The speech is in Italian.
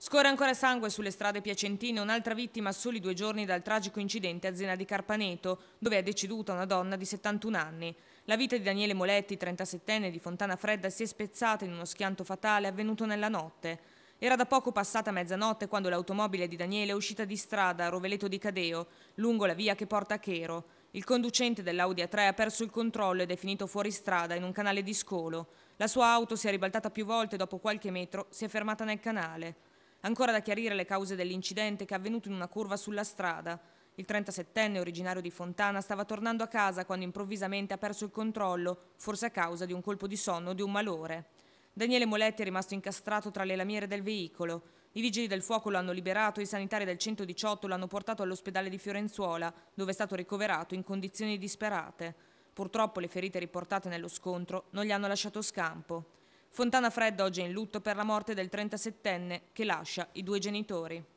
Scorre ancora sangue sulle strade piacentine un'altra vittima a soli due giorni dal tragico incidente a Zena di Carpaneto, dove è deceduta una donna di 71 anni. La vita di Daniele Moletti, 37enne di Fontana Fredda, si è spezzata in uno schianto fatale avvenuto nella notte. Era da poco passata mezzanotte quando l'automobile di Daniele è uscita di strada a Roveleto di Cadeo, lungo la via che porta a Chero. Il conducente dell'Audi A3 ha perso il controllo ed è finito fuori strada in un canale di scolo. La sua auto si è ribaltata più volte e dopo qualche metro si è fermata nel canale. Ancora da chiarire le cause dell'incidente che è avvenuto in una curva sulla strada. Il 37enne originario di Fontana stava tornando a casa quando improvvisamente ha perso il controllo, forse a causa di un colpo di sonno o di un malore. Daniele Moletti è rimasto incastrato tra le lamiere del veicolo. I vigili del fuoco lo hanno liberato e i sanitari del 118 lo hanno portato all'ospedale di Fiorenzuola, dove è stato ricoverato in condizioni disperate. Purtroppo le ferite riportate nello scontro non gli hanno lasciato scampo. Fontana Fredda oggi è in lutto per la morte del 37enne che lascia i due genitori.